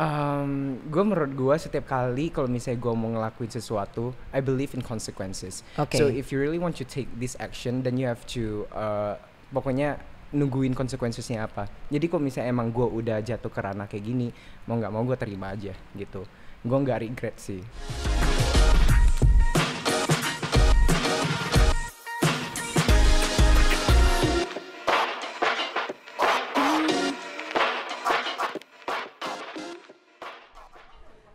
Um, gue menurut gue setiap kali kalau misalnya gue mau ngelakuin sesuatu, I believe in consequences. Okay. So if you really want to take this action, then you have to uh, pokoknya nungguin konsekuensinya apa. Jadi kalau misalnya emang gue udah jatuh ke ranah kayak gini, mau nggak mau gue terima aja gitu. Gue nggak regret sih.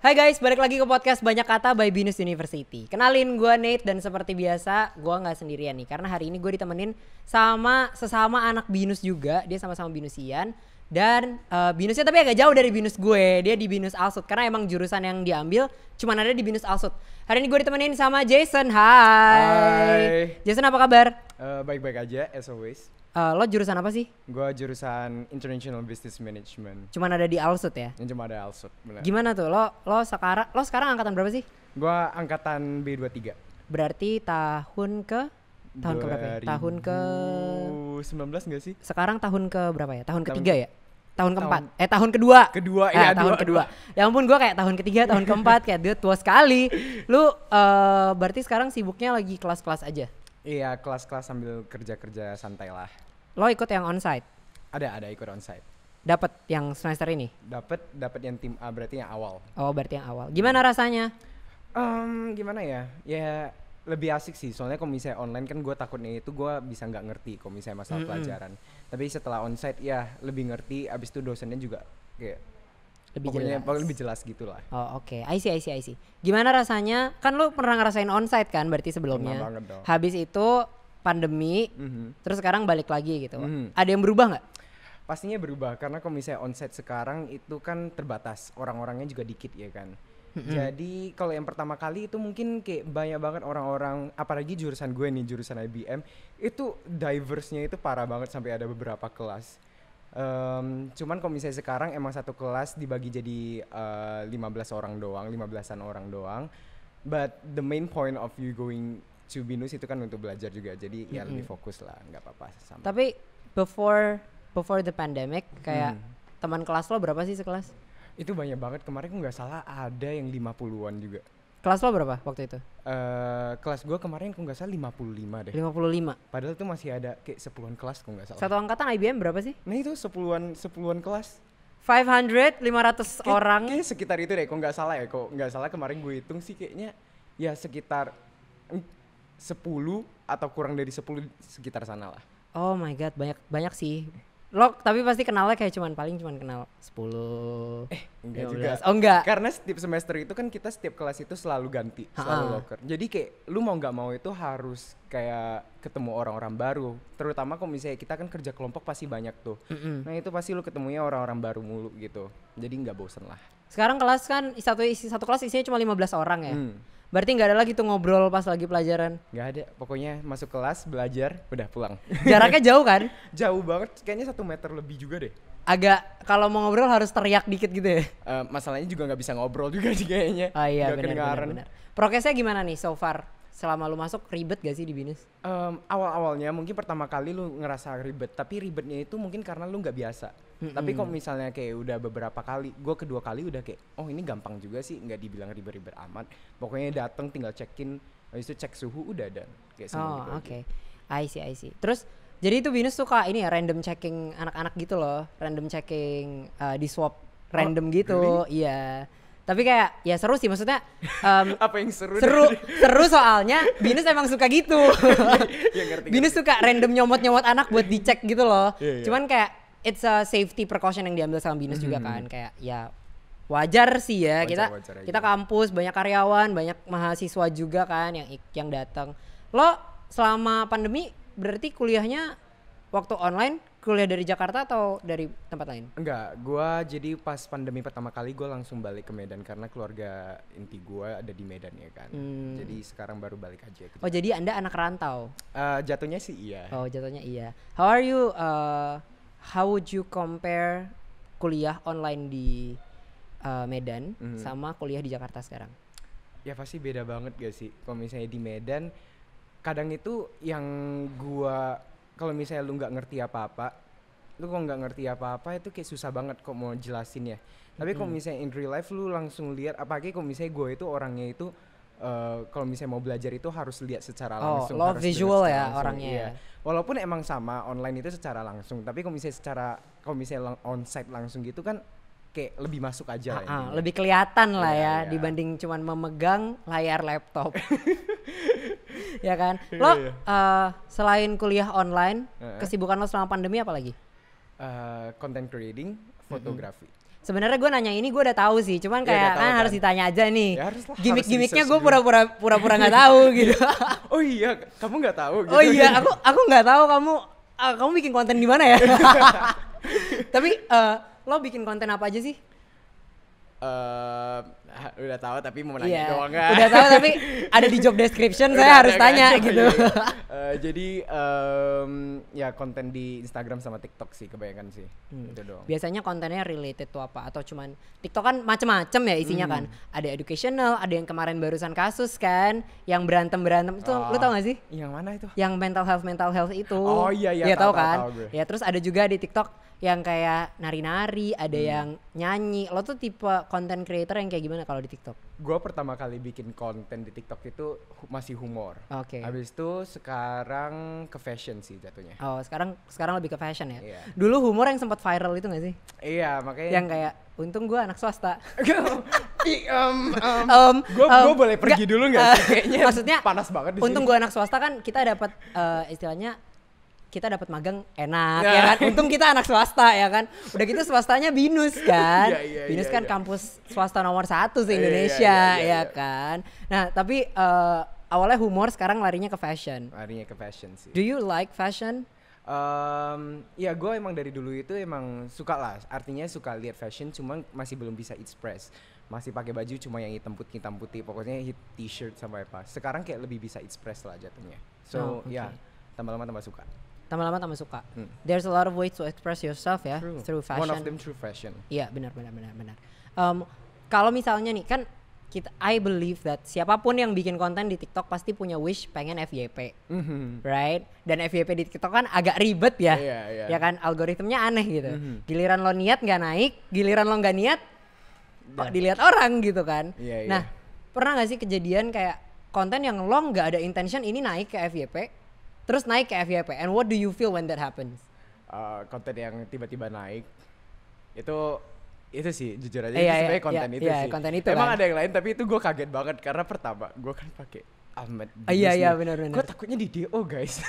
Hai guys, balik lagi ke podcast Banyak Kata by Binus University. Kenalin gue Nate dan seperti biasa gue nggak sendirian nih karena hari ini gue ditemenin sama sesama anak Binus juga. Dia sama-sama Binusian dan uh, Binusnya tapi agak jauh dari Binus gue. Dia di Binus Alsut karena emang jurusan yang diambil cuma ada di Binus Alsut. Hari ini gue ditemenin sama Jason. Hai. Hai. Jason apa kabar? Eh, baik-baik uh, baik -baik aja as always. Uh, lo jurusan apa sih? Gua jurusan International Business Management. Cuman ada di Alsut ya? Yang cuma ada Alsut. Gimana tuh? Lo lo sekarang lo sekarang angkatan berapa sih? Gua angkatan B23. Berarti tahun ke tahun ke berapa? Ya? Tahun ke 19 gak sih? Sekarang tahun ke berapa ya? Tahun, ketiga ya? tahun keempat tahun, eh tahun kedua kedua eh, ya tahun dua, kedua ya ampun gue kayak tahun ketiga tahun keempat kayak dia tua sekali lu uh, berarti sekarang sibuknya lagi kelas-kelas aja iya kelas-kelas sambil kerja-kerja santai lah Lo ikut yang onsite? Ada, ada ikut onsite. Dapat yang semester ini? Dapat, dapat yang tim A berarti yang awal. Oh, berarti yang awal. Gimana rasanya? Um, gimana ya? Ya lebih asik sih soalnya kalau misalnya online kan gue takutnya itu gue bisa nggak ngerti kalau misalnya masalah mm -hmm. pelajaran tapi setelah onsite ya lebih ngerti abis itu dosennya juga kayak lebih pokoknya jelas. lebih jelas gitu lah oh oke okay. I see I see I see gimana rasanya kan lu pernah ngerasain onsite kan berarti sebelumnya habis itu pandemi, mm -hmm. terus sekarang balik lagi gitu. Mm -hmm. Ada yang berubah nggak? Pastinya berubah karena kalau misalnya onset sekarang itu kan terbatas, orang-orangnya juga dikit ya kan. Mm -hmm. Jadi kalau yang pertama kali itu mungkin kayak banyak banget orang-orang apalagi jurusan gue nih jurusan IBM itu diversnya itu parah banget sampai ada beberapa kelas. Um, cuman kalau misalnya sekarang emang satu kelas dibagi jadi uh, eh, 15 orang doang, 15-an orang doang. But the main point of you going Cubinus itu kan untuk belajar juga jadi mm -hmm. ya lebih fokus lah nggak apa-apa sama tapi before before the pandemic kayak hmm. teman kelas lo berapa sih sekelas itu banyak banget kemarin nggak salah ada yang 50-an juga kelas lo berapa waktu itu uh, kelas gue kemarin kok nggak salah lima puluh lima deh Lima puluh lima. padahal itu masih ada kayak sepuluhan kelas kok nggak salah satu angkatan IBM berapa sih nah itu sepuluhan sepuluhan kelas 500, 500 Kay orang. Kayak sekitar itu deh, kok nggak salah ya, kok nggak salah kemarin gue hitung sih kayaknya ya sekitar 10 atau kurang dari 10 sekitar sana lah. Oh my god, banyak banyak sih. Lo tapi pasti kenalnya kayak cuman paling cuman kenal 10. Eh, enggak juga. Oh enggak. Karena setiap semester itu kan kita setiap kelas itu selalu ganti, ha -ha. selalu loker. Jadi kayak lu mau nggak mau itu harus kayak ketemu orang-orang baru. Terutama kalau misalnya kita kan kerja kelompok pasti banyak tuh. Mm -hmm. Nah, itu pasti lu ketemunya orang-orang baru mulu gitu. Jadi nggak bosen lah. Sekarang kelas kan satu satu kelas isinya cuma 15 orang ya. Hmm. Berarti nggak ada lagi tuh ngobrol pas lagi pelajaran? Nggak ada, pokoknya masuk kelas, belajar, udah pulang. Jaraknya jauh kan? jauh banget, kayaknya satu meter lebih juga deh. Agak kalau mau ngobrol harus teriak dikit gitu ya? Uh, masalahnya juga nggak bisa ngobrol juga sih kayaknya. Oh iya benar Prokesnya gimana nih so far? Selama lu masuk ribet gak sih di BINUS? Um, awal-awalnya mungkin pertama kali lu ngerasa ribet, tapi ribetnya itu mungkin karena lu nggak biasa Mm -hmm. Tapi kok misalnya kayak udah beberapa kali, gue kedua kali udah kayak, oh ini gampang juga sih, nggak dibilang ribet-ribet amat. Pokoknya datang tinggal check-in, habis itu cek suhu udah dan Kayak oh gitu oke, okay. I see I see. Terus jadi itu Binus suka ini ya random checking anak-anak gitu loh, random checking uh, di swap random oh, gitu, really? iya. Tapi kayak ya seru sih maksudnya um, apa yang seru? Seru, dari... seru soalnya Binus emang suka gitu. ya, Binus suka random nyomot-nyomot anak buat dicek gitu loh. Yeah, yeah. Cuman kayak it's a safety precaution yang diambil sama Binus mm -hmm. juga mm-hmm. kan kayak ya wajar sih ya wajar, kita wajar kita kampus banyak karyawan banyak mahasiswa juga kan yang yang datang lo selama pandemi berarti kuliahnya waktu online kuliah dari Jakarta atau dari tempat lain? Enggak, gua jadi pas pandemi pertama kali gue langsung balik ke Medan karena keluarga inti gua ada di Medan ya kan. Hmm. Jadi sekarang baru balik aja. Gitu. Oh jadi anda anak rantau? Uh, jatuhnya sih iya. Oh jatuhnya iya. How are you? Uh, how would you compare kuliah online di uh, Medan mm-hmm. sama kuliah di Jakarta sekarang? Ya pasti beda banget gak sih? Kalau misalnya di Medan, kadang itu yang gua kalau misalnya lu nggak ngerti apa-apa, lu kok nggak ngerti apa-apa itu kayak susah banget kok mau jelasin ya. Tapi hmm kalau mhm. misalnya in real life lu langsung lihat apalagi kalau misalnya gue itu orangnya itu Uh, kalau misalnya mau belajar itu harus lihat secara oh, langsung. Oh, lo visual ya langsung, orangnya. Iya. Ya? Walaupun emang sama online itu secara langsung, tapi kalau misalnya secara kalau misalnya onsite langsung gitu kan kayak lebih masuk aja. Uh, uh, lebih kelihatan lah iya, ya, ya, ya dibanding cuman memegang layar laptop. ya kan? Iya, lo uh, selain kuliah online, uh -huh. kesibukan lo selama pandemi apa lagi? Uh, content creating, fotografi. Mm -hmm Sebenarnya gue nanya ini gue udah tahu sih, cuman iya, kayak ya, tahu, ah, kan, kan harus ditanya aja nih. Ya, Gimik-gimiknya gue pura-pura pura-pura nggak tahu gitu. oh iya, kamu nggak tahu. Gitu. Oh iya, aku aku nggak tahu kamu uh, kamu bikin konten di mana ya? Tapi uh, lo bikin konten apa aja sih? Uh, udah tahu tapi mau nanya yeah. doang kan. Udah tahu tapi ada di job description saya harus tanya kan? gitu. uh, jadi um, ya konten di Instagram sama TikTok sih kebanyakan sih. Hmm. Itu doang. Biasanya kontennya related tuh apa atau cuman TikTok kan macem-macem ya isinya kan. hmm. kan. Ada educational, ada yang kemarin barusan kasus kan yang berantem-berantem itu oh. lu tau gak sih? Yang mana itu? Yang mental health mental health itu. Oh iya iya. Ya tahu kan? Tahu, tahu ya terus ada juga di TikTok yang kayak nari-nari, ada hmm. yang nyanyi. Lo tuh tipe konten creator yang kayak gimana? kalau di TikTok? Gue pertama kali bikin konten di TikTok itu hu masih humor. Oke. Okay. Habis itu sekarang ke fashion sih jatuhnya. Oh, sekarang sekarang lebih ke fashion ya. Yeah. Dulu humor yang sempat viral itu gak sih? Iya, yeah, makanya yang kayak untung gue anak swasta. I, um, um, um, gue um, boleh pergi gak, dulu nggak? Uh, Kayaknya maksudnya panas banget di Untung gue anak swasta kan kita dapat uh, istilahnya kita dapat magang enak yeah. ya kan. Untung kita anak swasta ya kan. Udah gitu swastanya binus kan. yeah, yeah, binus yeah, kan yeah. kampus swasta nomor satu di iya, iya, Indonesia yeah, yeah, yeah, yeah, ya iya. kan. Nah tapi uh, awalnya humor sekarang larinya ke fashion. Larinya ke fashion sih. Do you like fashion? Um, ya gue emang dari dulu itu emang suka lah. Artinya suka lihat fashion, cuman masih belum bisa express. Masih pakai baju cuma yang hitam putih, hitam putih. Pokoknya hit t-shirt sampai apa. Sekarang kayak lebih bisa express lah jatuhnya. So oh, okay. ya tambah lama tambah suka lama-lama tambah suka. Hmm. There's a lot of ways to express yourself ya True. through fashion. One of them through fashion. Iya, benar benar benar benar. Um, kalau misalnya nih kan kita I believe that siapapun yang bikin konten di TikTok pasti punya wish pengen FYP. Mm-hmm. Right? Dan FYP di TikTok kan agak ribet ya. Yeah, yeah. Ya kan algoritmnya aneh gitu. Mm-hmm. Giliran lo niat nggak naik, giliran lo nggak niat kok dilihat orang gitu kan. Yeah, yeah. Nah, pernah nggak sih kejadian kayak konten yang lo nggak ada intention ini naik ke FYP terus naik ke FYP and what do you feel when that happens uh, konten yang tiba-tiba naik itu itu sih jujur aja eh, itu iya, sebenarnya iya, konten iya, itu iya, sih konten itu emang kan? ada yang lain tapi itu gue kaget banget karena pertama gue kan pakai Ahmed oh, iya iya benar benar gue takutnya di DO guys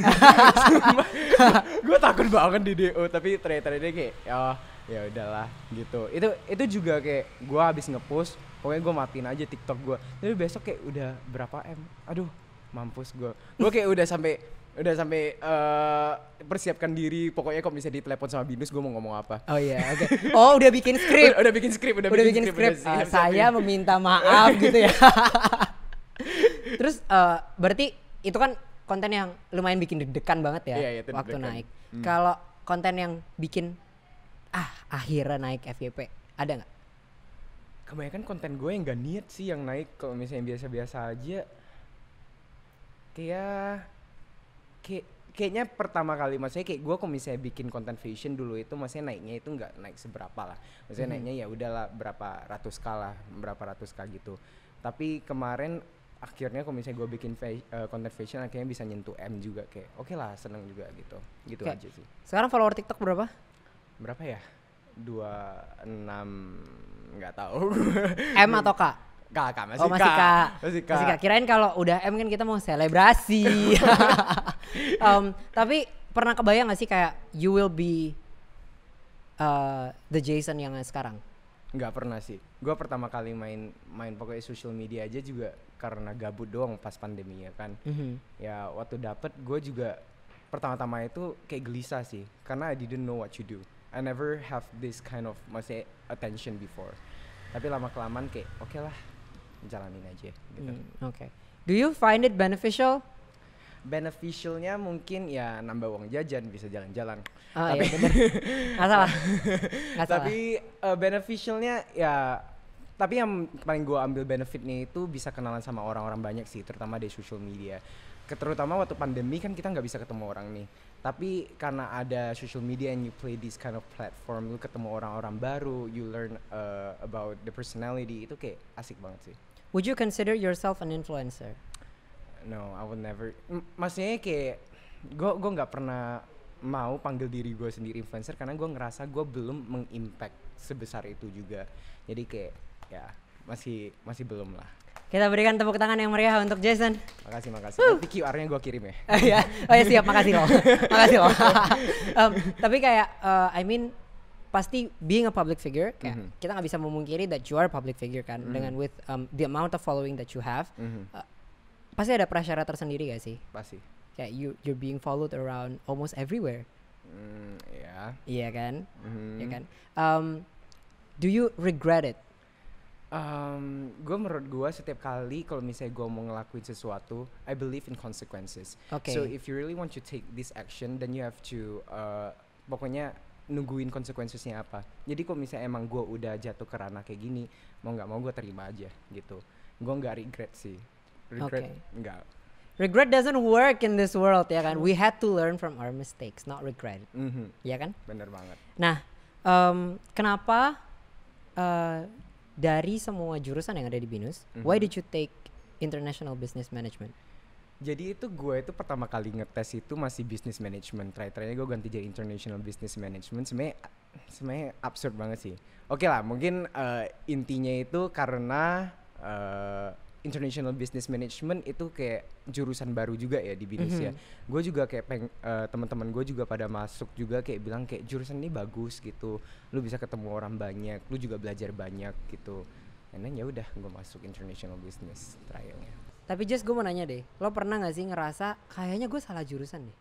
gue takut banget di DO tapi ternyata dia kayak oh ya udahlah gitu itu itu juga kayak gue habis ngepost pokoknya gue matiin aja TikTok gue tapi besok kayak udah berapa m aduh mampus gue gue kayak udah sampai udah sampai uh, persiapkan diri pokoknya kok bisa ditelepon sama Binus gue mau ngomong apa oh iya yeah, oke okay. oh udah bikin script udah, udah bikin script udah, udah bikin, bikin skrip, Uh, saya meminta maaf gitu ya terus uh, berarti itu kan konten yang lumayan bikin deg-degan banget ya yeah, yeah, waktu naik hmm. kalau konten yang bikin ah akhirnya naik FYP ada nggak kebanyakan konten gue yang gak niat sih yang naik kalau misalnya biasa-biasa aja kayak kayak kayaknya pertama kali maksudnya kayak gue kalau misalnya bikin konten fashion dulu itu maksudnya naiknya itu nggak naik seberapa lah maksudnya hmm. naiknya ya udahlah berapa ratus k berapa ratus k gitu tapi kemarin akhirnya kalau misalnya gue bikin konten eh, fashion akhirnya bisa nyentuh m juga kayak oke okay lah seneng juga gitu gitu okay. aja sih sekarang follower tiktok berapa berapa ya dua enam nggak tahu m atau k Kakak masih, oh, masih kak. kak. Masih kak. Masih kak. Kirain kalau udah M kan kita mau selebrasi. um, tapi pernah kebayang gak sih kayak you will be uh, the Jason yang sekarang? Nggak pernah sih. Gue pertama kali main main pokoknya social media aja juga karena gabut doang pas pandemi ya kan. Mm -hmm. Ya waktu dapet gue juga pertama-tama itu kayak gelisah sih karena I didn't know what to do. I never have this kind of masih attention before. Tapi lama kelamaan kayak oke okay lah jalanin aja gitu. Hmm, Oke. Okay. Do you find it beneficial? beneficialnya mungkin ya nambah uang jajan bisa jalan-jalan. Oh iya, tapi, iya Gak salah. tapi uh, beneficialnya ya tapi yang paling gue ambil benefitnya itu bisa kenalan sama orang-orang banyak sih terutama di social media. Terutama waktu pandemi kan kita nggak bisa ketemu orang nih. Tapi karena ada social media and you play this kind of platform, lu ketemu orang-orang baru, you learn uh, about the personality itu kayak asik banget sih. Would you consider yourself an influencer? No, I would never. M maksudnya ya kayak gue gue nggak pernah mau panggil diri gue sendiri influencer karena gue ngerasa gue belum mengimpact sebesar itu juga. Jadi kayak ya masih masih belum lah. Kita berikan tepuk tangan yang meriah untuk Jason. Makasih, makasih. Uh. Nanti QR-nya gue kirim ya. oh iya. oh ya siap, makasih loh. makasih loh. um, tapi kayak, uh, I mean, pasti being a public figure kayak mm -hmm. kita nggak bisa memungkiri that you are a public figure kan mm -hmm. dengan with um, the amount of following that you have mm -hmm. uh, pasti ada prasyarat tersendiri gak sih pasti kayak you you're being followed around almost everywhere mm, ya yeah. iya kan mm -hmm. kan um, do you regret it Um, gue menurut gue setiap kali kalau misalnya gue mau ngelakuin sesuatu, I believe in consequences. Okay. So if you really want to take this action, then you have to uh, pokoknya nungguin konsekuensinya apa jadi kok misalnya emang gue udah jatuh ke ranah kayak gini mau nggak mau gue terima aja gitu gue nggak regret sih regret okay. regret doesn't work in this world ya kan we had to learn from our mistakes not regret mm -hmm. ya kan bener banget nah um, kenapa uh, dari semua jurusan yang ada di binus mm -hmm. why mm-hmm. did you take international business management jadi itu gue itu pertama kali ngetes itu masih business management. try terakhirnya gue ganti jadi international business management. Sebenarnya sebenarnya absurd banget sih. Oke lah, mungkin uh, intinya itu karena uh, international business management itu kayak jurusan baru juga ya di bisnis ya. mm -hmm. Gue juga kayak peng uh, teman-teman gue juga pada masuk juga kayak bilang kayak jurusan ini bagus gitu. Lu bisa ketemu orang banyak, lu juga belajar banyak gitu. Dan ya udah gue masuk international business trialnya. Tapi just gue mau nanya deh, lo pernah gak sih ngerasa kayaknya gue salah jurusan deh?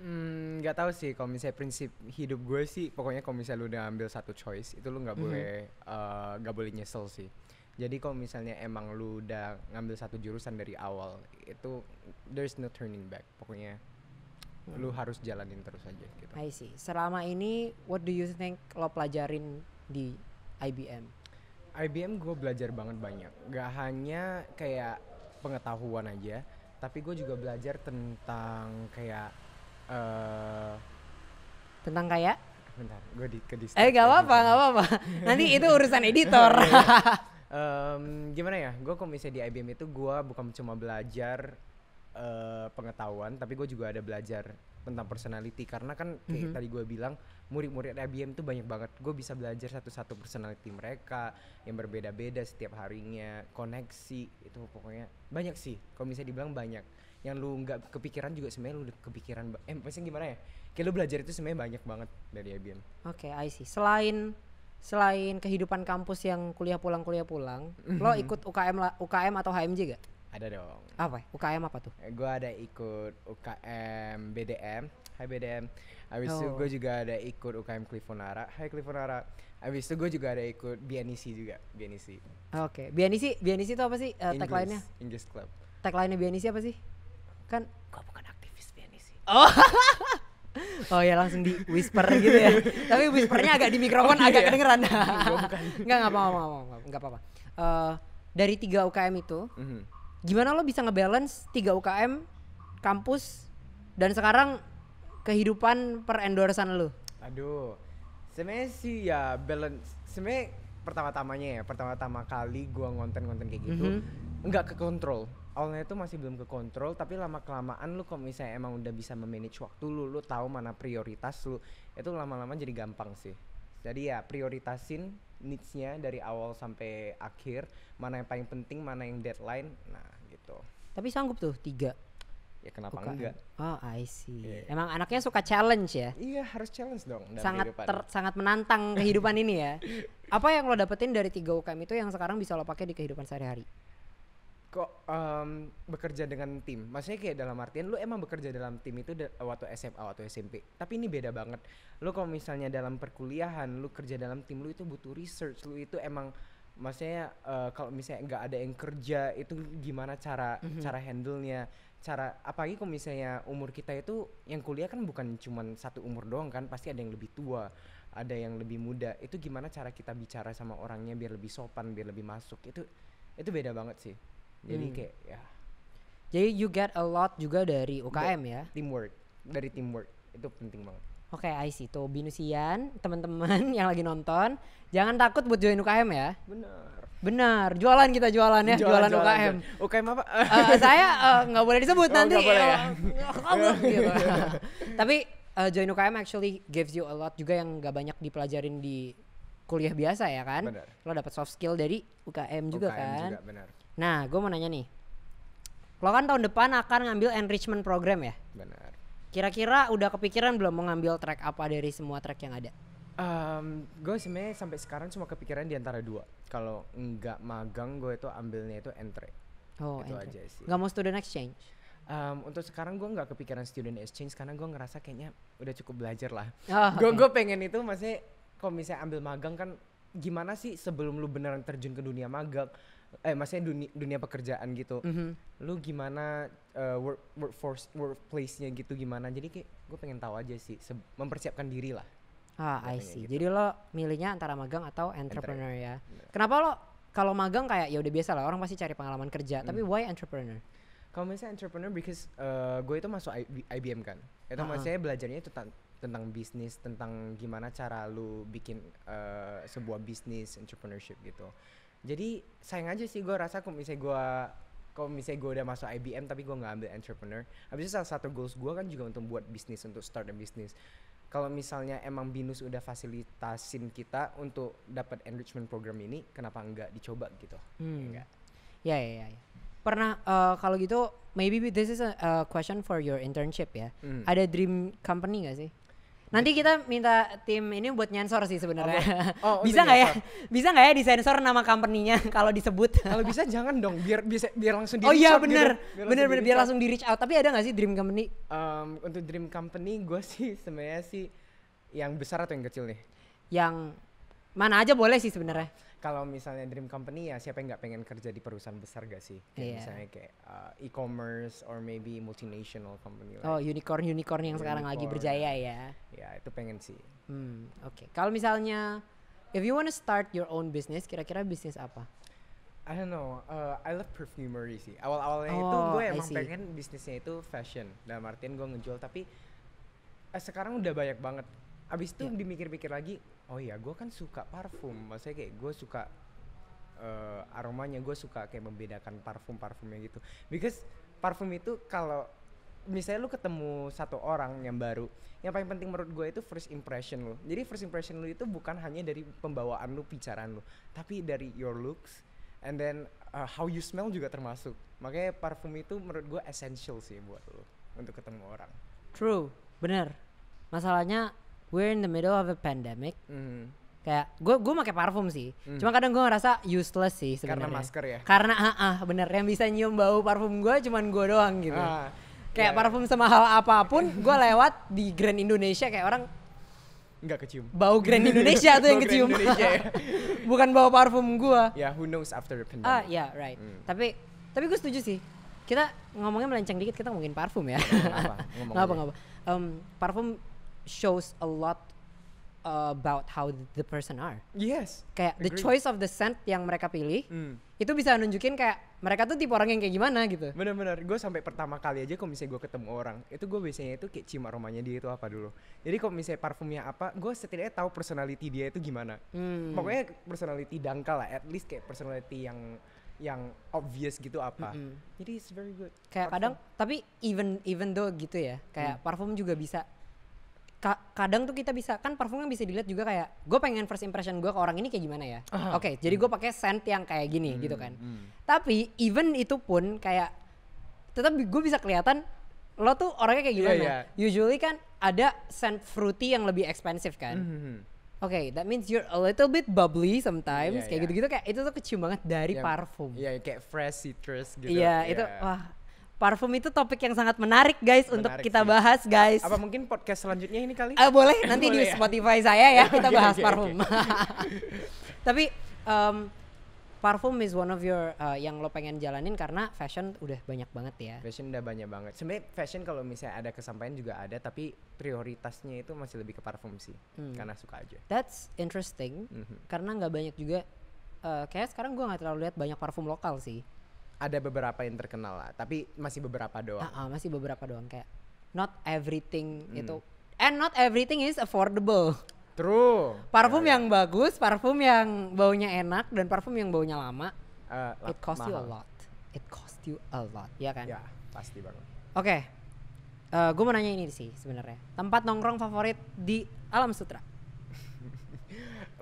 Hmm, gak tau sih. Kalau misalnya prinsip hidup gue sih, pokoknya kalau misalnya lo udah ambil satu choice, itu lo gak mm -hmm. boleh uh, eh, gak boleh nyesel sih. Jadi kalau misalnya emang lo udah ngambil satu jurusan dari awal, itu there's no turning back. Pokoknya hmm. lo harus jalanin terus aja gitu. I see. Selama ini what do you think lo pelajarin di IBM? IBM gue belajar banget banyak. Gak hanya kayak pengetahuan aja tapi gue juga belajar tentang kayak uh, tentang kayak bentar gue di ke eh gak apa apa gak apa apa nanti itu urusan editor um, gimana ya gue kalau misalnya di IBM itu gue bukan cuma belajar uh, pengetahuan tapi gue juga ada belajar tentang personality karena kan kayak mm -hmm. tadi gue bilang murid-murid IBM tuh banyak banget gue bisa belajar satu-satu personality mereka yang berbeda-beda setiap harinya koneksi itu pokoknya banyak sih kalau misalnya dibilang banyak yang lu nggak kepikiran juga sebenarnya lu kepikiran eh maksudnya gimana ya kayak lu belajar itu sebenarnya banyak banget dari IBM oke okay, I see selain selain kehidupan kampus yang kuliah pulang kuliah pulang mm -hmm. lo ikut UKM UKM atau HMJ gak ada dong. Apa? Ya? UKM apa tuh? Eh, gue ada ikut UKM BDM. Hai BDM. Habis oh. itu gue juga ada ikut UKM Clifonara. Hai Clifonara. Habis itu gue juga ada ikut BNIC e juga, BNIC. E Oke, okay. BNIC, e BNIC itu apa sih uh, tagline-nya? English Club. Tagline-nya BNIC apa sih? Kan gue bukan aktivis BNIC. Oh. Oh ya langsung di whisper gitu ya. Tapi whispernya agak di mikrofon agak iya. kedengeran. Enggak enggak apa-apa, enggak apa-apa. Uh, dari tiga UKM itu, mm -hmm gimana lo bisa ngebalance 3 UKM kampus dan sekarang kehidupan per endorsan lo aduh sebenarnya sih ya balance sebenarnya pertama-tamanya ya pertama-tama kali gua ngonten-ngonten kayak gitu mm -hmm. nggak ke kontrol awalnya itu masih belum ke kontrol tapi lama kelamaan lu kok misalnya emang udah bisa memanage waktu lu lu tahu mana prioritas lu itu lama-lama jadi gampang sih jadi ya prioritasin needs-nya dari awal sampai akhir, mana yang paling penting, mana yang deadline. Nah, gitu. Tapi sanggup tuh tiga. Ya kenapa UKM. enggak? Oh, I see. Yeah. Emang anaknya suka challenge ya? Iya, harus challenge dong dalam Sangat ter, sangat menantang kehidupan ini ya. Apa yang lo dapetin dari tiga UKM itu yang sekarang bisa lo pakai di kehidupan sehari-hari? kok um, bekerja dengan tim? Maksudnya kayak dalam artian lu emang bekerja dalam tim itu waktu SMA atau SMP. Tapi ini beda banget. Lu kalau misalnya dalam perkuliahan, lu kerja dalam tim lu itu butuh research, lu itu emang maksudnya uh, kalau misalnya nggak ada yang kerja itu gimana cara mm -hmm. cara handle-nya? Cara apalagi kalau misalnya umur kita itu yang kuliah kan bukan cuma satu umur doang kan, pasti ada yang lebih tua ada yang lebih muda itu gimana cara kita bicara sama orangnya biar lebih sopan biar lebih masuk itu itu beda banget sih jadi hmm. kayak ya jadi you get a lot juga dari UKM The, ya teamwork dari teamwork itu penting banget Oke, okay, I see. Tuh, Binusian, teman-teman yang lagi nonton, jangan takut buat join UKM ya. Benar. Benar, jualan kita jualan ya, jualan, jualan, jualan UKM. Jualan. UKM apa? uh, saya eh, nggak uh, boleh disebut oh, nanti. Gak boleh ya. Eh, gitu. Tapi uh, join UKM actually gives you a lot juga yang nggak banyak dipelajarin di kuliah biasa ya kan. Benar. Lo dapat soft skill dari UKM juga UKM kan. Juga, benar. Nah, gue mau nanya nih. Lo kan tahun depan akan ngambil enrichment program ya? Benar. Kira-kira udah kepikiran belum mau ngambil track apa dari semua track yang ada? Um, gue sebenarnya sampai sekarang cuma kepikiran di antara dua. Kalau nggak magang, gue itu ambilnya itu entry. Oh, itu entry. aja sih. Gak mau student exchange? um, untuk sekarang gue nggak kepikiran student exchange karena gue ngerasa kayaknya udah cukup belajar lah. Oh, gue okay. gue pengen itu maksudnya kalau misalnya ambil magang kan gimana sih sebelum lu beneran terjun ke dunia magang eh maksudnya dunia dunia pekerjaan gitu mm -hmm. lu gimana uh, work workforce workplace nya gitu gimana jadi kayak gue pengen tahu aja sih mempersiapkan diri lah ah I see gitu. jadi lo milihnya antara magang atau entrepreneur ya kenapa lo kalau magang kayak ya udah biasa lah orang pasti cari pengalaman kerja mm. tapi why entrepreneur kalau misalnya entrepreneur because uh, eh, gue itu masuk IBM kan itu uh -huh. maksudnya belajarnya itu tentang bisnis tentang gimana cara lu bikin uh, sebuah bisnis entrepreneurship gitu jadi sayang aja sih gue rasa kalau misalnya gue kalau misalnya gue udah masuk IBM tapi gue nggak ambil entrepreneur habis itu salah satu goals gue kan juga untuk buat bisnis untuk start a bisnis kalau misalnya emang binus udah fasilitasin kita untuk dapat enrichment program ini kenapa nggak dicoba gitu hmm. enggak ya ya, ya ya ya pernah uh, kalau gitu maybe this is a, a question for your internship ya hmm. ada dream company gak sih Nanti kita minta tim ini buat nyensor sih sebenarnya. Oh, oh, bisa nggak ya? Bisa nggak ya disensor nama company-nya kalau disebut? Kalau bisa jangan dong, biar bisa biar langsung di Oh iya gitu. bener, bener bener biar langsung di reach out. Tapi ada nggak sih dream company? Um, untuk dream company gue sih sebenarnya sih yang besar atau yang kecil nih? Yang mana aja boleh sih sebenarnya kalau misalnya dream company ya siapa yang nggak pengen kerja di perusahaan besar gak sih? Kayak yeah. misalnya kayak uh, e-commerce or maybe multinational company. Like oh unicorn unicorn yang unicorn, sekarang lagi berjaya ya. ya? Ya itu pengen sih. Hmm oke. Okay. Kalau misalnya if you wanna start your own business, kira-kira bisnis apa? I don't know. Uh, I love perfumery sih. Awal-awalnya oh, itu gue emang pengen bisnisnya itu fashion. Dalam artian gue ngejual tapi eh, sekarang udah banyak banget abis itu yeah. dimikir-mikir lagi oh iya gue kan suka parfum maksudnya kayak gue suka uh, aromanya gue suka kayak membedakan parfum parfumnya gitu because parfum itu kalau misalnya lu ketemu satu orang yang baru yang paling penting menurut gue itu first impression lu jadi first impression lu itu bukan hanya dari pembawaan lu bicaraan lu tapi dari your looks and then uh, how you smell juga termasuk makanya parfum itu menurut gue essential sih buat lu untuk ketemu orang true bener masalahnya we're in the middle of a pandemic. Mm. Kayak gue gue pakai parfum sih. Mm. Cuma kadang gue ngerasa useless sih sebenarnya. Karena masker ya. Karena ah uh, uh, bener yang bisa nyium bau parfum gue cuman gue doang gitu. Uh, kayak yeah. Iya. parfum semahal apapun gue lewat di Grand Indonesia kayak orang nggak kecium. Bau Grand Indonesia tuh yang kecium. Ya. Bukan bau parfum gue. Ya, yeah, who knows after the pandemic. Ah, uh, ya, yeah, right. Mm. Tapi tapi gue setuju sih kita ngomongnya melenceng dikit kita ngomongin parfum ya ngapa apa apa um, parfum shows a lot uh, about how the person are. Yes. Kayak agree. the choice of the scent yang mereka pilih mm. itu bisa nunjukin kayak mereka tuh tipe orang yang kayak gimana gitu. Benar-benar. Gue sampai pertama kali aja kalau misalnya gue ketemu orang itu gue biasanya itu kayak cium aromanya dia itu apa dulu. Jadi kalau misalnya parfumnya apa, gue setidaknya tahu personality dia itu gimana. Mm. Pokoknya personality dangkal lah. At least kayak personality yang yang obvious gitu apa. Mm -hmm. Jadi it's very good. Kayak parfum. kadang tapi even even though gitu ya, kayak mm. parfum juga bisa ka kadang tuh kita bisa kan parfumnya kan bisa dilihat juga kayak gue pengen first impression gue ke orang ini kayak gimana ya oke uh-huh. okay, jadi gue hmm. pakai scent yang kayak gini hmm, gitu kan hmm, hmm. tapi even itu pun kayak tetap gue bisa kelihatan lo tuh orangnya kayak iya, gimana yeah, yeah. usually kan ada scent fruity yang lebih ekspensif kan mm-hmm. Oke, okay, that means you're a little bit bubbly sometimes, yeah, iya. kayak gitu gitu-gitu kayak itu tuh kecium banget dari yeah, parfum. Iya, yeah, kayak fresh citrus gitu. Iya, yeah, yeah. itu wah Parfum itu topik yang sangat menarik guys menarik untuk kita sih. bahas guys. Apa mungkin podcast selanjutnya ini kali? Uh, boleh nanti boleh di ya? Spotify saya ya kita bahas okay, parfum. Okay. Tapi um, parfum is one of your uh, yang lo pengen jalanin karena fashion udah banyak banget ya. Fashion udah banyak banget. Sebenarnya fashion kalau misalnya ada kesampaian juga ada tapi prioritasnya itu masih lebih ke parfum sih hmm. karena suka aja. That's interesting mm -hmm. karena nggak banyak juga. Uh, kayak sekarang gue nggak terlalu lihat banyak parfum lokal sih ada beberapa yang terkenal lah, tapi masih beberapa doang. Uh, uh, masih beberapa doang kayak not everything hmm. itu and not everything is affordable. True. Parfum yeah, ya. yang yeah. bagus, parfum yang baunya enak dan parfum yang baunya lama. Uh, it cost mahal. you a lot. It cost you a lot, ya kan? Ya, pasti banget. Oke. Okay. Uh, eh, gue mau nanya ini sih sebenarnya. Tempat nongkrong favorit di Alam Sutra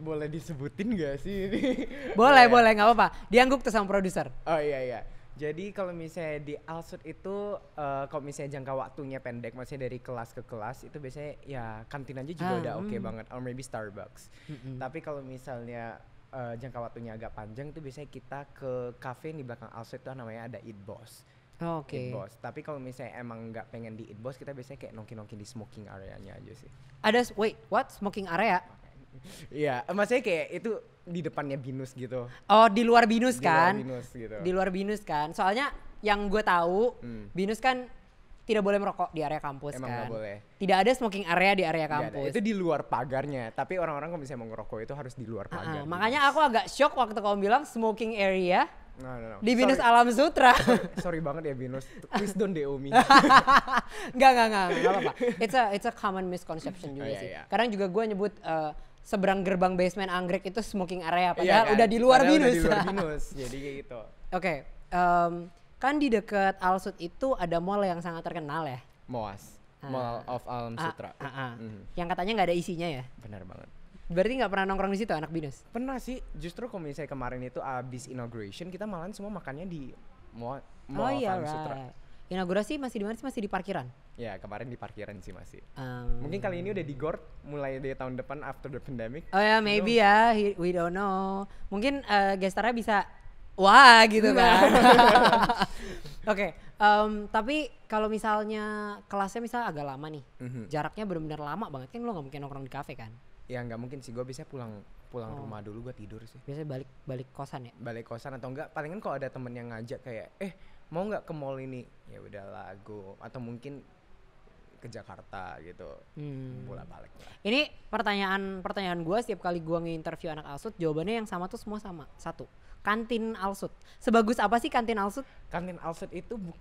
boleh disebutin gak sih ini? Boleh, boleh, nggak apa-apa. Diangguk tuh sama produser. Oh iya iya. Jadi kalau misalnya di Alsut itu uh, kalau misalnya jangka waktunya pendek, maksudnya dari kelas ke kelas itu biasanya ya kantin aja juga ah, udah oke okay hmm. banget, or maybe Starbucks. Mm -hmm. Tapi kalau misalnya uh, jangka waktunya agak panjang itu biasanya kita ke cafe di belakang Alsut itu namanya ada Eat Boss. Oh, Oke. Okay. Boss. Tapi kalau misalnya emang nggak pengen di eat boss kita biasanya kayak nongki-nongki di smoking areanya aja sih. Ada wait, what? Smoking area? Iya, maksudnya kayak itu di depannya binus gitu. Oh, di luar binus kan? Di luar kan? binus gitu. Di luar binus kan. Soalnya yang gue tahu, hmm. binus kan tidak boleh merokok di area kampus Emang kan. Gak boleh. Tidak ada smoking area di area kampus. Ada. Itu di luar pagarnya. Tapi orang-orang kalau misalnya mau ngerokok itu harus di luar pagar. Uh -huh. Makanya aku agak shock waktu kamu bilang smoking area. No, no, no. Di Binus sorry. Alam Sutra. Sorry, banget ya Binus. Please don't deo me. gak, gak, gak. Gak apa-apa. It's a, it's a common misconception juga oh, iya, sih. sih. Iya. yeah. Kadang juga gue nyebut uh, seberang gerbang basement anggrek itu smoking area iya padahal iya kan? udah di luar padahal binus. Udah di luar binus. jadi kayak gitu. Oke, okay, um, kan di dekat Al Sud itu ada mall yang sangat terkenal ya. Moas. Ah. Mall of Al ah, Sutra. Ah, ah, ah. Mm. Yang katanya nggak ada isinya ya. Benar banget. Berarti nggak pernah nongkrong di situ anak binus? Pernah sih. Justru kalau misalnya kemarin itu abis inauguration kita malah semua makannya di oh mall, mall oh, iya, Sutra. Right. Inaugurasi masih di mana sih? Masih di parkiran? Ya kemarin di parkiran sih masih. Um, Mungkin kali ini udah di gord mulai dari tahun depan after the pandemic. Oh ya yeah, maybe ya yeah. we don't know. Mungkin uh, gestarnya bisa wah gitu iya. kan. Oke, okay, um, tapi kalau misalnya kelasnya misal agak lama nih, mm-hmm. jaraknya benar-benar lama banget kan lo nggak mungkin nongkrong di kafe kan? Ya nggak mungkin sih, gue bisa pulang pulang oh. rumah dulu gue tidur sih. Biasa balik balik kosan ya? Balik kosan atau enggak? Palingan kalau ada temen yang ngajak kayak eh mau nggak ke mall ini? Ya udahlah gue atau mungkin ke Jakarta gitu hmm. bolak balik lah. ini pertanyaan pertanyaan gue setiap kali gue nginterview anak alsut jawabannya yang sama tuh semua sama satu kantin alsut sebagus apa sih kantin alsut kantin alsut itu bu-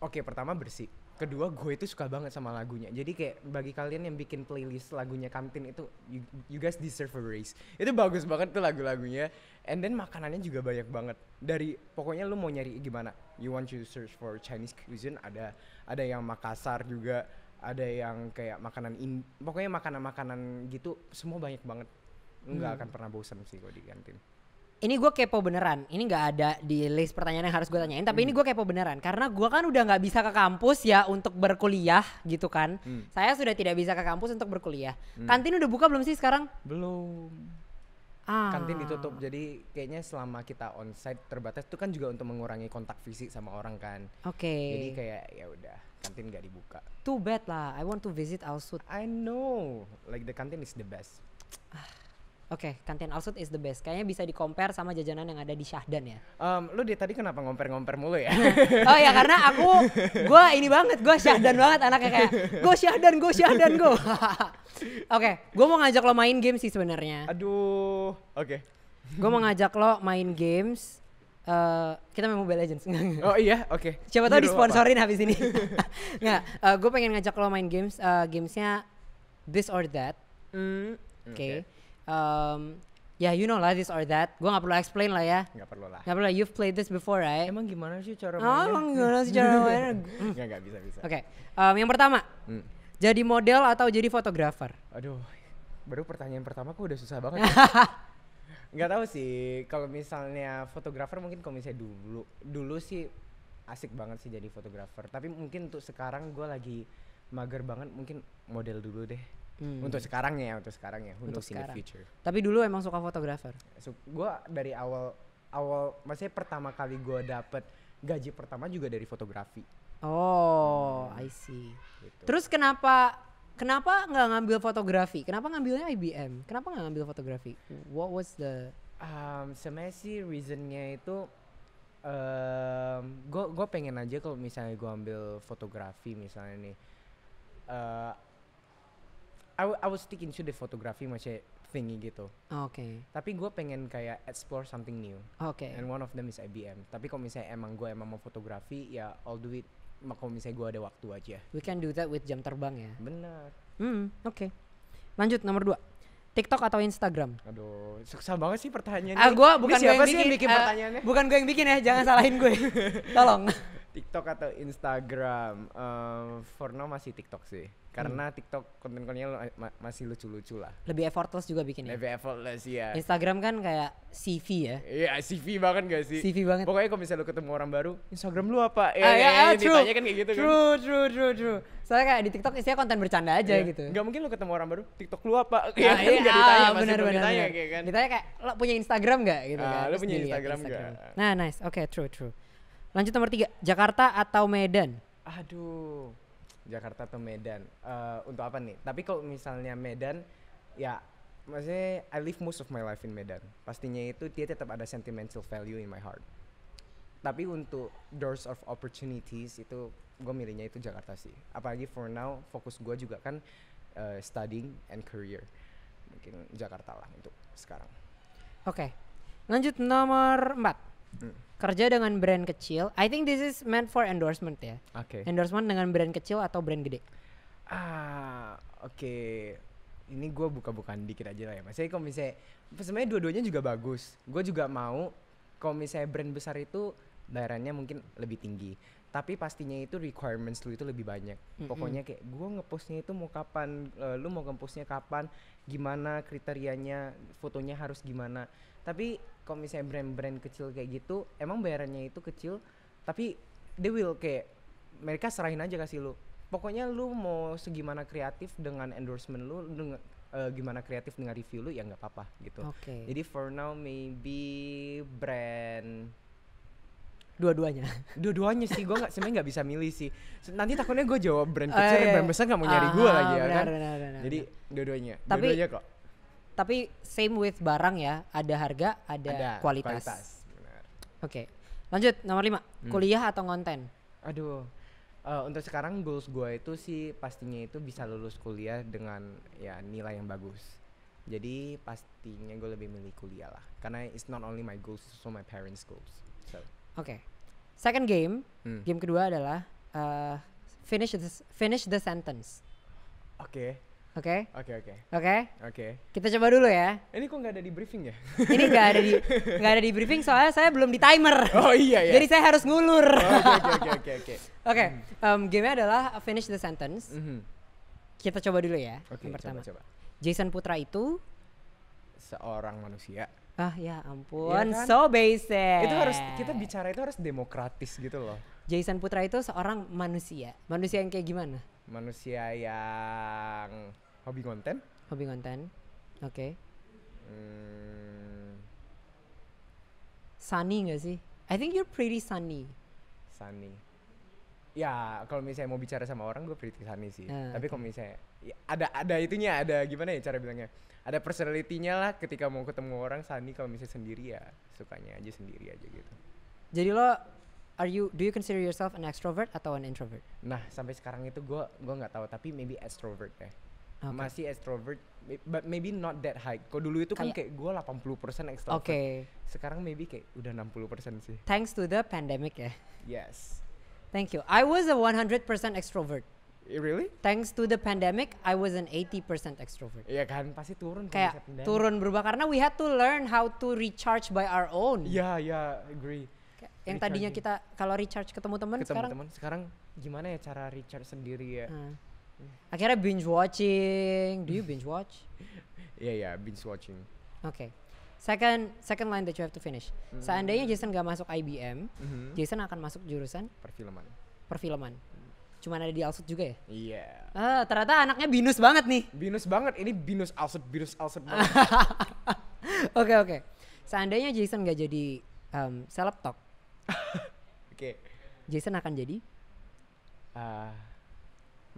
oke pertama bersih kedua gue itu suka banget sama lagunya jadi kayak bagi kalian yang bikin playlist lagunya kantin itu you, you guys deserve a raise itu bagus banget tuh lagu-lagunya and then makanannya juga banyak banget dari pokoknya lu mau nyari gimana you want to search for Chinese cuisine ada ada yang Makassar juga ada yang kayak makanan in pokoknya makanan-makanan gitu semua banyak banget nggak hmm. akan pernah bosan sih kok di kantin ini gue kepo beneran ini nggak ada di list pertanyaan yang harus gue tanyain tapi hmm. ini gue kepo beneran karena gue kan udah nggak bisa ke kampus ya untuk berkuliah gitu kan hmm. saya sudah tidak bisa ke kampus untuk berkuliah hmm. kantin udah buka belum sih sekarang belum ah. kantin ditutup jadi kayaknya selama kita onsite terbatas itu kan juga untuk mengurangi kontak fisik sama orang kan oke okay. jadi kayak ya udah kantin nggak dibuka too bad lah I want to visit Alsut I know like the kantin is the best Oke, okay, kantin Alsut is the best. Kayaknya bisa dikompar sama jajanan yang ada di Syahdan ya. Um, lu dia tadi kenapa ngomper-ngomper mulu ya? oh ya karena aku, gue ini banget, gue Syahdan banget anaknya kayak, gue Syahdan, gue Syahdan, gue. Oke, okay, gue mau ngajak lo main game sih sebenarnya. Aduh, oke. Okay. Gue mau ngajak lo main games Uh, kita main Mobile Legends Oh iya, oke. Okay. Siapa tahu disponsorin habis ini. Enggak, uh, gue pengen ngajak lo main games, uh, gamesnya This or That. Mm, oke. Okay. Um, ya yeah, you know lah This or That. Gue gak perlu explain lah ya. Gak perlu lah. Gak perlu. lah You've played this before, right? Emang gimana sih cara mainnya? Oh, emang gimana sih cara mainnya? Hmm. gak, gak bisa bisa. Oke. Okay. Um, yang pertama, mm. jadi model atau jadi fotografer? Aduh, baru pertanyaan pertama kok udah susah banget. Ya. nggak tahu sih kalau misalnya fotografer mungkin kalau misalnya dulu dulu sih asik banget sih jadi fotografer tapi mungkin untuk sekarang gue lagi mager banget mungkin model dulu deh hmm. untuk sekarang ya untuk sekarang ya untuk sekarang. future tapi dulu emang suka fotografer so, gue dari awal awal maksudnya pertama kali gue dapet gaji pertama juga dari fotografi oh hmm. I see gitu. terus kenapa Kenapa nggak ngambil fotografi? Kenapa ngambilnya IBM? Kenapa nggak ngambil fotografi? What was the um, sebenarnya sih reasonnya itu gue um, gue pengen aja kalau misalnya gue ambil fotografi misalnya nih uh, I, I was sticking to the fotografi masih thingy gitu. Oke. Okay. Tapi gue pengen kayak explore something new. Oke. Okay. And one of them is IBM. Tapi kalau misalnya emang gue emang mau fotografi ya I'll do it kalau misalnya gue ada waktu aja. We can do that with jam terbang ya. Benar. Hmm, oke. Okay. Lanjut nomor dua. TikTok atau Instagram? Aduh, susah banget sih pertanyaannya. Ah, gua bukan gue yang bikin, yang bikin uh, pertanyaannya. Bukan gue yang bikin ya, jangan salahin gue. Tolong. TikTok atau Instagram? Um, for now masih TikTok sih karena hmm. TikTok konten-kontennya ma masih lucu-lucu lah. Lebih effortless juga bikinnya. Lebih effortless ya. Instagram kan kayak CV ya. Iya, CV banget gak sih? CV banget. Pokoknya kalau misalnya lu ketemu orang baru, Instagram lu apa? Eh, ah, iya, ya, ya, ya, true. kan kayak gitu kan. true, kan. True, true, true, Soalnya kayak di TikTok isinya konten bercanda aja yeah. gitu. Gak mungkin lu ketemu orang baru, TikTok lu apa? Ah, iya, kan iya, ah, bener, bener, ditanya bener. kayak kan. Ditanya kayak, lo punya Instagram gak? Gitu ah, kan. Lo punya Instagram, Instagram gak? Nah, nice. Oke, okay, true, true. Lanjut nomor tiga, Jakarta atau Medan? Aduh Jakarta atau Medan uh, untuk apa nih tapi kalau misalnya Medan ya maksudnya I live most of my life in Medan pastinya itu dia tetap ada sentimental value in my heart tapi untuk doors of opportunities itu gue milihnya itu Jakarta sih apalagi for now fokus gue juga kan uh, studying and career mungkin Jakarta lah untuk sekarang oke okay. lanjut nomor 4 kerja dengan brand kecil I think this is meant for endorsement ya okay. endorsement dengan brand kecil atau brand gede ah oke okay. ini gue buka-bukaan dikit aja lah ya mas jadi kalau misalnya sebenarnya dua-duanya juga bagus gue juga mau kalau misalnya brand besar itu bayarannya mungkin lebih tinggi tapi pastinya itu requirements lu itu lebih banyak mm-hmm. pokoknya kayak gue ngepostnya itu mau kapan uh, lu mau ngepostnya kapan gimana kriterianya fotonya harus gimana tapi kalau misalnya brand-brand kecil kayak gitu emang bayarannya itu kecil tapi they will kayak mereka serahin aja kasih lu pokoknya lu mau segimana kreatif dengan endorsement lu dengan uh, eh, gimana kreatif dengan review lu ya nggak apa-apa gitu okay. jadi for now maybe brand dua-duanya dua-duanya sih gue nggak sebenarnya nggak bisa milih sih nanti takutnya gue jawab brand oh, kecil oh, iya, brand iya. besar nggak mau nyari gue ah, lagi ya benar, kan benar, benar, jadi dua-duanya dua-duanya kok tapi same with barang ya ada harga ada, ada kualitas, kualitas. oke okay. lanjut nomor lima hmm. kuliah atau konten aduh uh, untuk sekarang goals gue itu sih pastinya itu bisa lulus kuliah dengan ya nilai yang bagus jadi pastinya gue lebih milih kuliah lah karena it's not only my goals it's my parents goals so oke okay. second game hmm. game kedua adalah uh, finish this finish the sentence oke okay. Oke. Oke oke. Oke. Oke. Kita coba dulu ya. Ini kok nggak ada di briefing ya? Ini nggak ada di nggak ada di briefing soalnya saya belum di timer. Oh iya iya. Jadi saya harus ngulur. Oh, oke oke oke oke. Oke. Game nya adalah finish the sentence. Mm -hmm. Kita coba dulu ya. Oke. Okay, pertama. Coba, coba. Jason Putra itu seorang manusia. Ah ya iya ampun, ya kan? so basic. Itu harus kita bicara itu harus demokratis gitu loh. Jason Putra itu seorang manusia. Manusia yang kayak gimana? Manusia yang hobi konten hobi konten oke okay. hmm. sunny gak sih I think you're pretty sunny sunny ya kalau misalnya mau bicara sama orang gue pretty sunny sih uh, tapi okay. kalau misalnya ya, ada ada itunya ada gimana ya cara bilangnya ada personalitinya lah ketika mau ketemu orang sunny kalau misalnya sendiri ya sukanya aja sendiri aja gitu jadi lo are you do you consider yourself an extrovert atau an introvert nah sampai sekarang itu gue gue nggak tahu tapi maybe extrovert ya okay. masih extrovert but maybe not that high kok dulu itu kan iya. kayak, gue 80% extrovert okay. sekarang maybe kayak udah 60% sih thanks to the pandemic ya yes thank you I was a 100% extrovert eh, Really? Thanks to the pandemic, I was an 80% extrovert. Iya kan, pasti turun kayak turun berubah karena we had to learn how to recharge by our own. Iya, yeah, ya, yeah, agree. Yang tadinya kita kalau recharge ketemu teman sekarang temen, sekarang gimana ya cara recharge sendiri ya? Hmm Akhirnya binge watching. Do you binge watch? Iya yeah, ya, yeah, binge watching. Oke. Okay. Second second line that you have to finish. Mm. Seandainya Jason gak masuk IBM, mm -hmm. Jason akan masuk jurusan perfilman. Perfilman. Cuman ada di Alsut juga ya? Iya. Yeah. Ah, ternyata anaknya binus banget nih. Binus banget. Ini binus Alsut, binus Alsut banget. Oke, oke. Okay, okay. Seandainya Jason gak jadi um, seleb talk. oke. Okay. Jason akan jadi uh,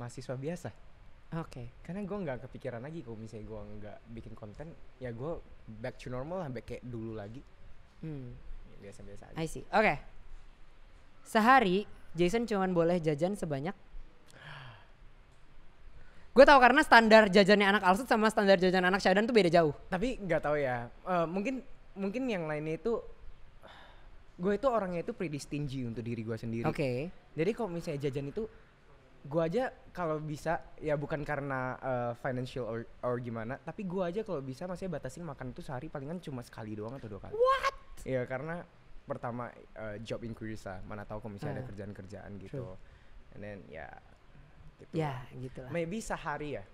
mahasiswa biasa Oke. Okay. Karena gue nggak kepikiran lagi kalau misalnya gue nggak bikin konten, ya gue back to normal lah, back kayak dulu lagi. Hmm. Biasa-biasa aja. I see. Oke. Okay. Sehari Jason cuman boleh jajan sebanyak Gue tahu karena standar jajannya anak Alsut sama standar jajan anak Syadan tuh beda jauh. Tapi nggak tahu ya. Uh, mungkin mungkin yang lainnya itu gue itu orangnya itu pretty stingy untuk diri gue sendiri. Oke. Okay. Jadi kalau misalnya jajan itu gua aja kalau bisa ya bukan karena uh, financial or, or gimana tapi gua aja kalau bisa masih batasin makan itu sehari palingan cuma sekali doang atau dua kali what ya karena pertama uh, job inquiries lah mana tahu kalau misalnya uh, ada ah. kerjaan-kerjaan gitu true. and then ya gitu ya yeah, lah maybe sehari ya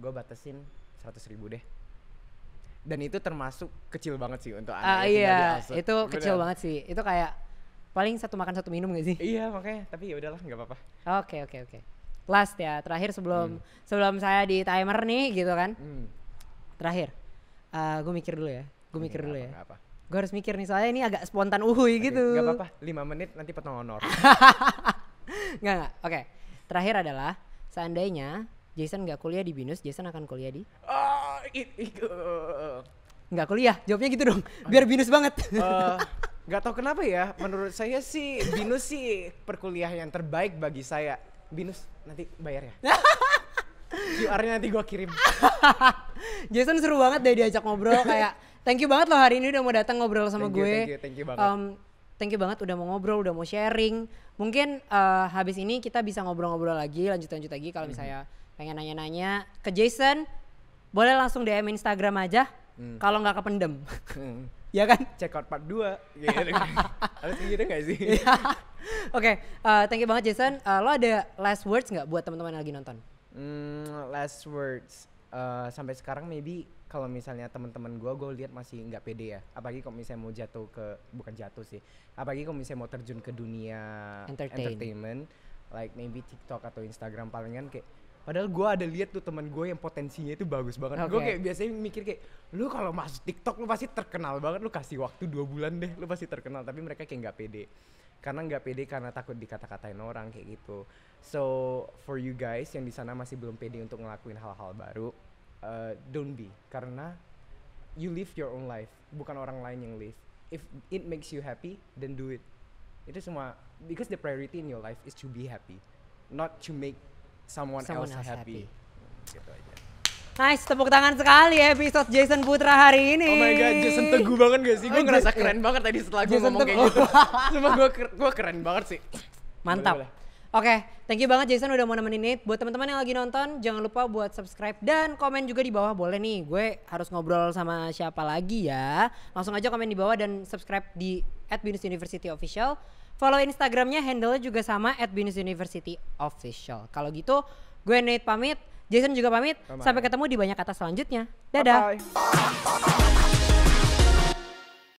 gua batasin seratus ribu deh dan itu termasuk kecil banget sih untuk anak uh, iya, itu kecil banget sih itu kayak paling satu makan satu minum gak sih iya makanya tapi ya udahlah nggak apa-apa oke okay, oke okay, oke okay. last ya terakhir sebelum hmm. sebelum saya di timer nih gitu kan hmm. terakhir uh, eh, gue mikir dulu ya gue mikir dulu apa, ya apa. gue harus mikir nih soalnya ini agak spontan uhui okay, gitu Gak apa-apa lima menit nanti potong honor gak nggak oke okay. terakhir adalah seandainya Jason nggak kuliah di Binus, Jason akan kuliah di? Oh, it, it, uh. Nggak kuliah, jawabnya gitu dong, biar Binus banget. Uh, Gak tau kenapa ya, menurut saya sih Binus sih perkuliahan yang terbaik bagi saya. Binus, nanti bayar ya. QR-nya nanti gue kirim. Jason seru banget deh diajak ngobrol kayak thank you banget loh hari ini udah mau datang ngobrol sama thank you, gue. Thank you, thank you banget. Um, thank you banget udah mau ngobrol, udah mau sharing. Mungkin uh, habis ini kita bisa ngobrol-ngobrol lagi, lanjut-lanjut lagi kalau mm-hmm. misalnya mm-hmm. pengen nanya-nanya ke Jason, boleh langsung DM Instagram aja. Mm. Kalau nggak kependem. Mm ya kan check out part 2 ada iya, iya, iya. harus gitu gak sih oke okay, uh, eh, thank you banget Jason uh, lo ada last words nggak buat teman-teman yang lagi nonton mm, last words uh, sampai sekarang maybe kalau misalnya teman-teman gue gue lihat masih nggak pede ya apalagi kalau misalnya mau jatuh ke bukan jatuh sih apalagi kalau misalnya mau terjun ke dunia Entertain. entertainment like maybe TikTok atau Instagram palingan kayak Padahal gue ada lihat tuh teman gue yang potensinya itu bagus banget. Okay. Gue kayak biasanya mikir kayak, lu kalau masuk TikTok lu pasti terkenal banget. Lu kasih waktu dua bulan deh, lu pasti terkenal. Tapi mereka kayak nggak pede. Karena nggak pede karena takut dikata-katain orang kayak gitu. So for you guys yang di sana masih belum pede untuk ngelakuin hal-hal baru, uh, don't be. Karena you live your own life, bukan orang lain yang live. If it makes you happy, then do it. Itu semua because the priority in your life is to be happy, not to make someone, someone else, else happy. happy. Gitu aja. Nice, tepuk tangan sekali ya episode Jason Putra hari ini. Oh my god, Jason teguh banget gak sih? Gue oh, ngerasa keren banget tadi setelah gue ngomong teguh. kayak gitu. Cuma gue gue keren banget sih. Mantap. Boleh, boleh. Oke, thank you banget Jason udah mau nemenin ini. Buat teman-teman yang lagi nonton, jangan lupa buat subscribe dan komen juga di bawah boleh nih. Gue harus ngobrol sama siapa lagi ya. Langsung aja komen di bawah dan subscribe di @binus University Official. Follow Instagramnya, handle juga sama at Binus University Official. Kalau gitu, gue Nate pamit, Jason juga pamit. Bye -bye. Sampai ketemu di banyak kata selanjutnya. Dadah. Bye -bye.